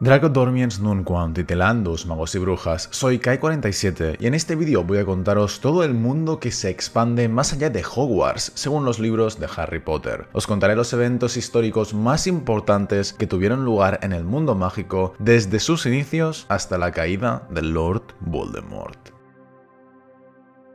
Draco Dormiens Nunquam, titilandus, magos y brujas, soy Kai47 y en este vídeo voy a contaros todo el mundo que se expande más allá de Hogwarts, según los libros de Harry Potter. Os contaré los eventos históricos más importantes que tuvieron lugar en el mundo mágico desde sus inicios hasta la caída de Lord Voldemort.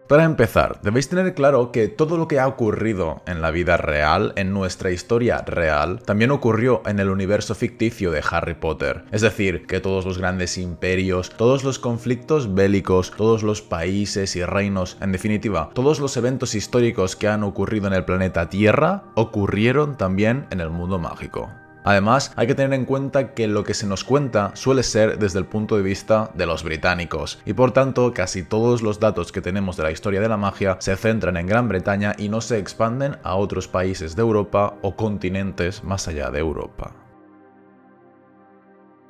Para empezar, debéis tener claro que todo lo que ha ocurrido en la vida real, en nuestra historia real, también ocurrió en el universo ficticio de Harry Potter. Es decir, que todos los grandes imperios, todos los conflictos bélicos, todos los países y reinos, en definitiva, todos los eventos históricos que han ocurrido en el planeta Tierra, ocurrieron también en el mundo mágico. Además, hay que tener en cuenta que lo que se nos cuenta suele ser desde el punto de vista de los británicos, y por tanto casi todos los datos que tenemos de la historia de la magia se centran en Gran Bretaña y no se expanden a otros países de Europa o continentes más allá de Europa.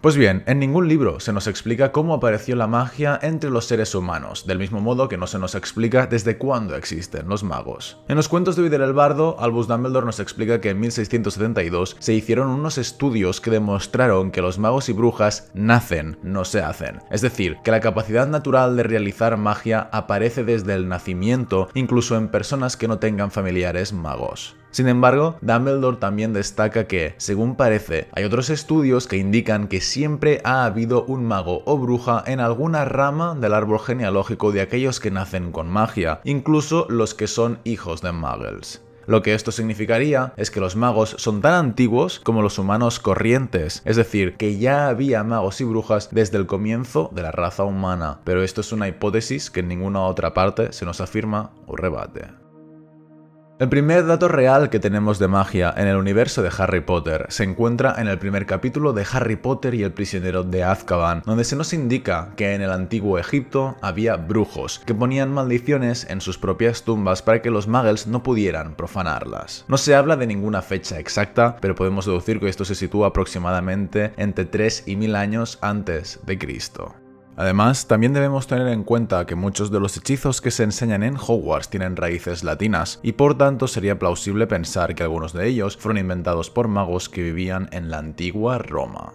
Pues bien, en ningún libro se nos explica cómo apareció la magia entre los seres humanos, del mismo modo que no se nos explica desde cuándo existen los magos. En los cuentos de Vidal el Bardo, Albus Dumbledore nos explica que en 1672 se hicieron unos estudios que demostraron que los magos y brujas nacen, no se hacen. Es decir, que la capacidad natural de realizar magia aparece desde el nacimiento, incluso en personas que no tengan familiares magos. Sin embargo, Dumbledore también destaca que, según parece, hay otros estudios que indican que siempre ha habido un mago o bruja en alguna rama del árbol genealógico de aquellos que nacen con magia, incluso los que son hijos de muggles. Lo que esto significaría es que los magos son tan antiguos como los humanos corrientes, es decir, que ya había magos y brujas desde el comienzo de la raza humana, pero esto es una hipótesis que en ninguna otra parte se nos afirma o rebate. El primer dato real que tenemos de magia en el universo de Harry Potter se encuentra en el primer capítulo de Harry Potter y el prisionero de Azkaban, donde se nos indica que en el antiguo Egipto había brujos que ponían maldiciones en sus propias tumbas para que los muggles no pudieran profanarlas. No se habla de ninguna fecha exacta, pero podemos deducir que esto se sitúa aproximadamente entre 3 y 1000 años antes de Cristo. Además, también debemos tener en cuenta que muchos de los hechizos que se enseñan en Hogwarts tienen raíces latinas, y por tanto sería plausible pensar que algunos de ellos fueron inventados por magos que vivían en la antigua Roma.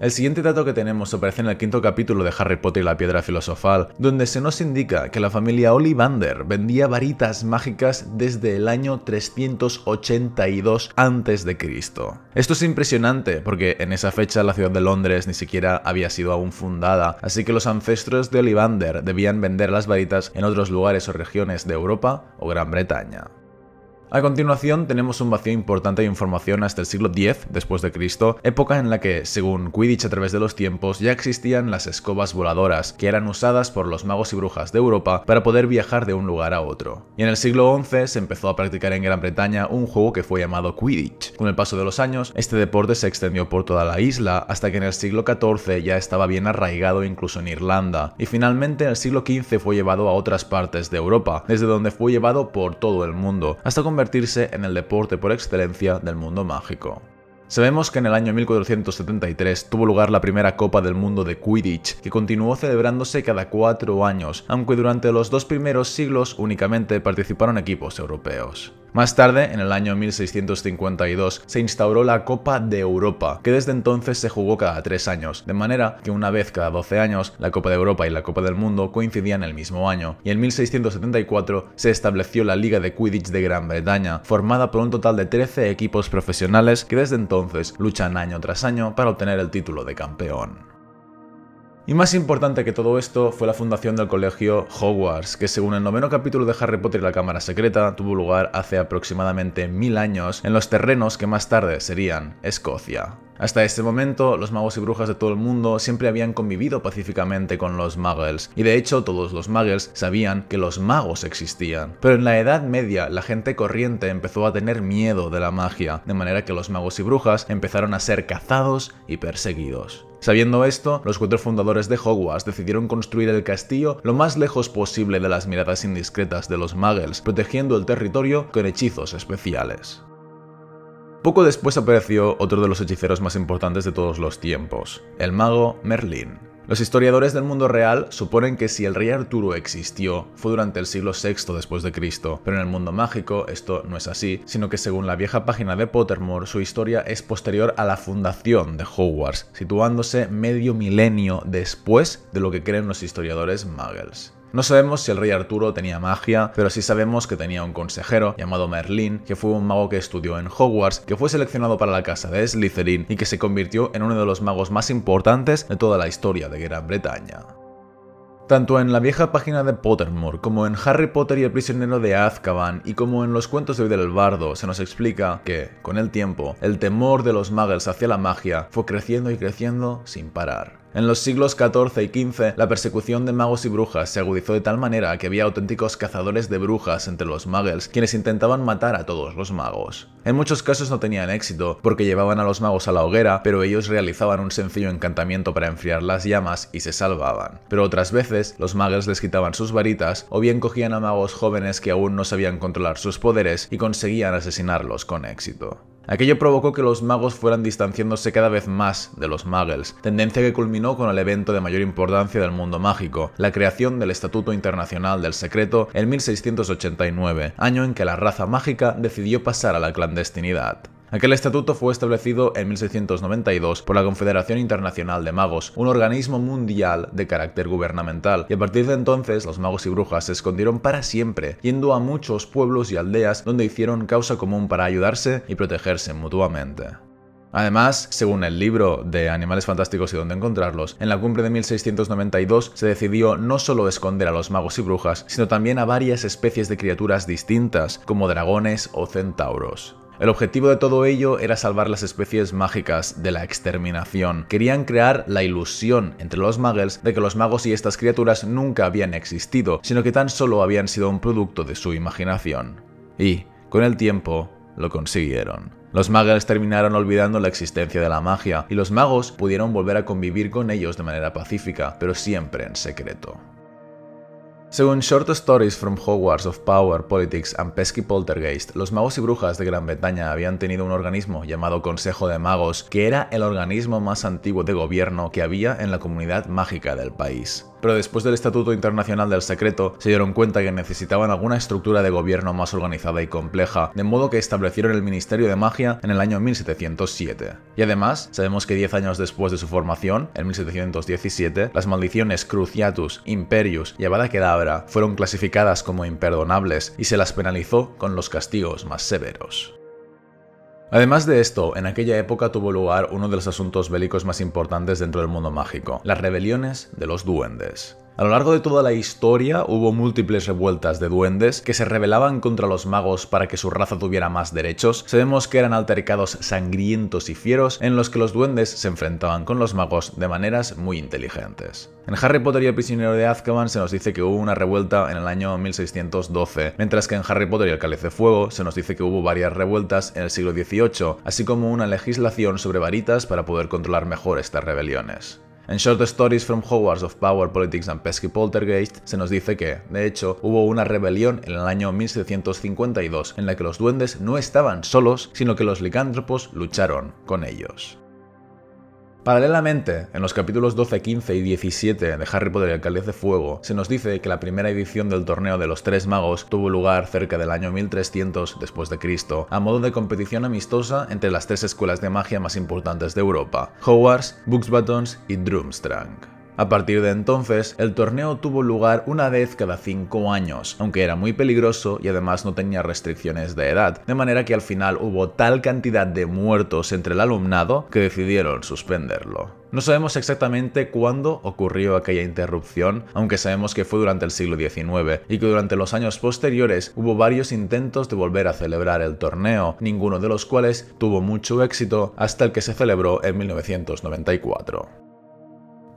El siguiente dato que tenemos aparece en el quinto capítulo de Harry Potter y la Piedra Filosofal, donde se nos indica que la familia Ollivander vendía varitas mágicas desde el año 382 a.C. Esto es impresionante porque en esa fecha la ciudad de Londres ni siquiera había sido aún fundada, así que los ancestros de Ollivander debían vender las varitas en otros lugares o regiones de Europa o Gran Bretaña. A continuación tenemos un vacío importante de información hasta el siglo X después de Cristo, época en la que, según Quidditch a través de los tiempos, ya existían las escobas voladoras, que eran usadas por los magos y brujas de Europa para poder viajar de un lugar a otro. Y en el siglo XI se empezó a practicar en Gran Bretaña un juego que fue llamado Quidditch. Con el paso de los años, este deporte se extendió por toda la isla hasta que en el siglo XIV ya estaba bien arraigado incluso en Irlanda, y finalmente en el siglo XV fue llevado a otras partes de Europa, desde donde fue llevado por todo el mundo, hasta con convertirse en el deporte por excelencia del mundo mágico. Sabemos que en el año 1473 tuvo lugar la primera Copa del Mundo de Quidditch, que continuó celebrándose cada cuatro años, aunque durante los dos primeros siglos únicamente participaron equipos europeos. Más tarde, en el año 1652, se instauró la Copa de Europa, que desde entonces se jugó cada tres años, de manera que una vez cada 12 años, la Copa de Europa y la Copa del Mundo coincidían el mismo año, y en 1674 se estableció la Liga de Quidditch de Gran Bretaña, formada por un total de 13 equipos profesionales que desde entonces luchan año tras año para obtener el título de campeón. Y más importante que todo esto fue la fundación del colegio Hogwarts, que según el noveno capítulo de Harry Potter y la Cámara Secreta tuvo lugar hace aproximadamente mil años en los terrenos que más tarde serían Escocia. Hasta este momento, los magos y brujas de todo el mundo siempre habían convivido pacíficamente con los muggles, y de hecho todos los muggles sabían que los magos existían. Pero en la Edad Media, la gente corriente empezó a tener miedo de la magia, de manera que los magos y brujas empezaron a ser cazados y perseguidos. Sabiendo esto, los cuatro fundadores de Hogwarts decidieron construir el castillo lo más lejos posible de las miradas indiscretas de los muggles, protegiendo el territorio con hechizos especiales. Poco después apareció otro de los hechiceros más importantes de todos los tiempos, el mago Merlín. Los historiadores del mundo real suponen que si el rey Arturo existió, fue durante el siglo VI después de Cristo, pero en el mundo mágico esto no es así, sino que según la vieja página de Pottermore, su historia es posterior a la fundación de Hogwarts, situándose medio milenio después de lo que creen los historiadores muggles. No sabemos si el rey Arturo tenía magia, pero sí sabemos que tenía un consejero llamado Merlin, que fue un mago que estudió en Hogwarts, que fue seleccionado para la casa de Slytherin y que se convirtió en uno de los magos más importantes de toda la historia de Gran Bretaña. Tanto en la vieja página de Pottermore, como en Harry Potter y el prisionero de Azkaban, y como en los cuentos de hoy el Bardo, se nos explica que, con el tiempo, el temor de los magos hacia la magia fue creciendo y creciendo sin parar. En los siglos XIV y XV, la persecución de magos y brujas se agudizó de tal manera que había auténticos cazadores de brujas entre los muggles, quienes intentaban matar a todos los magos. En muchos casos no tenían éxito, porque llevaban a los magos a la hoguera, pero ellos realizaban un sencillo encantamiento para enfriar las llamas y se salvaban. Pero otras veces, los muggles les quitaban sus varitas, o bien cogían a magos jóvenes que aún no sabían controlar sus poderes y conseguían asesinarlos con éxito. Aquello provocó que los magos fueran distanciándose cada vez más de los muggles, tendencia que culminó con el evento de mayor importancia del mundo mágico, la creación del Estatuto Internacional del Secreto en 1689, año en que la raza mágica decidió pasar a la clandestinidad. Aquel estatuto fue establecido en 1692 por la Confederación Internacional de Magos, un organismo mundial de carácter gubernamental, y a partir de entonces los magos y brujas se escondieron para siempre, yendo a muchos pueblos y aldeas donde hicieron causa común para ayudarse y protegerse mutuamente. Además, según el libro de Animales Fantásticos y dónde encontrarlos, en la cumbre de 1692 se decidió no solo esconder a los magos y brujas, sino también a varias especies de criaturas distintas, como dragones o centauros. El objetivo de todo ello era salvar las especies mágicas de la exterminación. Querían crear la ilusión entre los muggles de que los magos y estas criaturas nunca habían existido, sino que tan solo habían sido un producto de su imaginación. Y, con el tiempo, lo consiguieron. Los muggles terminaron olvidando la existencia de la magia, y los magos pudieron volver a convivir con ellos de manera pacífica, pero siempre en secreto. Según Short Stories from Hogwarts of Power, Politics and Pesky Poltergeist, los magos y brujas de Gran Bretaña habían tenido un organismo llamado Consejo de Magos, que era el organismo más antiguo de gobierno que había en la comunidad mágica del país pero después del Estatuto Internacional del Secreto se dieron cuenta que necesitaban alguna estructura de gobierno más organizada y compleja, de modo que establecieron el Ministerio de Magia en el año 1707. Y además, sabemos que 10 años después de su formación, en 1717, las maldiciones Cruciatus, Imperius y Avada Kedavra fueron clasificadas como imperdonables y se las penalizó con los castigos más severos. Además de esto, en aquella época tuvo lugar uno de los asuntos bélicos más importantes dentro del mundo mágico, las rebeliones de los duendes. A lo largo de toda la historia hubo múltiples revueltas de duendes que se rebelaban contra los magos para que su raza tuviera más derechos. Sabemos que eran altercados sangrientos y fieros en los que los duendes se enfrentaban con los magos de maneras muy inteligentes. En Harry Potter y el prisionero de Azkaban se nos dice que hubo una revuelta en el año 1612, mientras que en Harry Potter y el cáliz de fuego se nos dice que hubo varias revueltas en el siglo XVIII, así como una legislación sobre varitas para poder controlar mejor estas rebeliones. En Short Stories from Hogwarts of Power, Politics and Pesky Poltergeist se nos dice que, de hecho, hubo una rebelión en el año 1752 en la que los duendes no estaban solos, sino que los licántropos lucharon con ellos. Paralelamente, en los capítulos 12, 15 y 17 de Harry Potter y el de Fuego, se nos dice que la primera edición del torneo de los Tres Magos tuvo lugar cerca del año 1300 después de Cristo, a modo de competición amistosa entre las tres escuelas de magia más importantes de Europa, Hogwarts, Buxbatons y Drumstrang. A partir de entonces, el torneo tuvo lugar una vez cada cinco años, aunque era muy peligroso y además no tenía restricciones de edad, de manera que al final hubo tal cantidad de muertos entre el alumnado que decidieron suspenderlo. No sabemos exactamente cuándo ocurrió aquella interrupción, aunque sabemos que fue durante el siglo XIX y que durante los años posteriores hubo varios intentos de volver a celebrar el torneo, ninguno de los cuales tuvo mucho éxito hasta el que se celebró en 1994.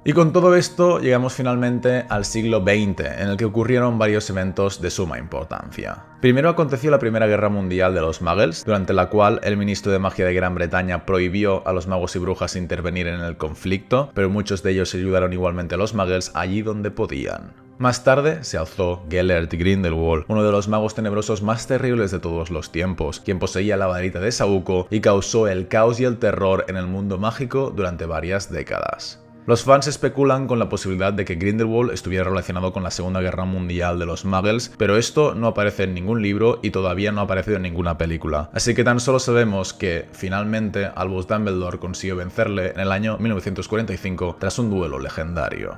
Y con todo esto llegamos finalmente al siglo XX, en el que ocurrieron varios eventos de suma importancia. Primero aconteció la Primera Guerra Mundial de los Muggles, durante la cual el ministro de Magia de Gran Bretaña prohibió a los magos y brujas intervenir en el conflicto, pero muchos de ellos ayudaron igualmente a los Muggles allí donde podían. Más tarde se alzó Gellert Grindelwald, uno de los magos tenebrosos más terribles de todos los tiempos, quien poseía la varita de Saúco y causó el caos y el terror en el mundo mágico durante varias décadas. Los fans especulan con la posibilidad de que Grindelwald estuviera relacionado con la Segunda Guerra Mundial de los Muggles, pero esto no aparece en ningún libro y todavía no ha aparecido en ninguna película. Así que tan solo sabemos que, finalmente, Albus Dumbledore consiguió vencerle en el año 1945 tras un duelo legendario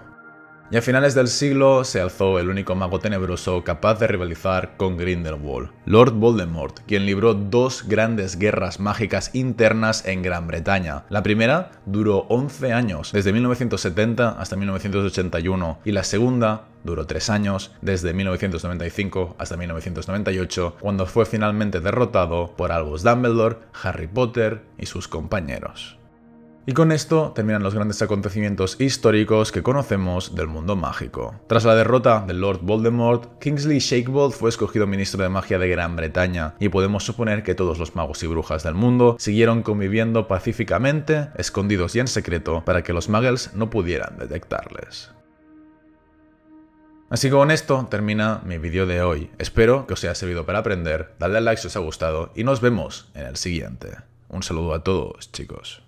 y a finales del siglo se alzó el único mago tenebroso capaz de rivalizar con Grindelwald, Lord Voldemort, quien libró dos grandes guerras mágicas internas en Gran Bretaña. La primera duró 11 años, desde 1970 hasta 1981, y la segunda duró 3 años, desde 1995 hasta 1998, cuando fue finalmente derrotado por Albus Dumbledore, Harry Potter y sus compañeros. Y con esto terminan los grandes acontecimientos históricos que conocemos del mundo mágico. Tras la derrota del Lord Voldemort, Kingsley Shakebolt fue escogido ministro de magia de Gran Bretaña, y podemos suponer que todos los magos y brujas del mundo siguieron conviviendo pacíficamente, escondidos y en secreto, para que los muggles no pudieran detectarles. Así que con esto termina mi vídeo de hoy. Espero que os haya servido para aprender, dadle a like si os ha gustado y nos vemos en el siguiente. Un saludo a todos, chicos.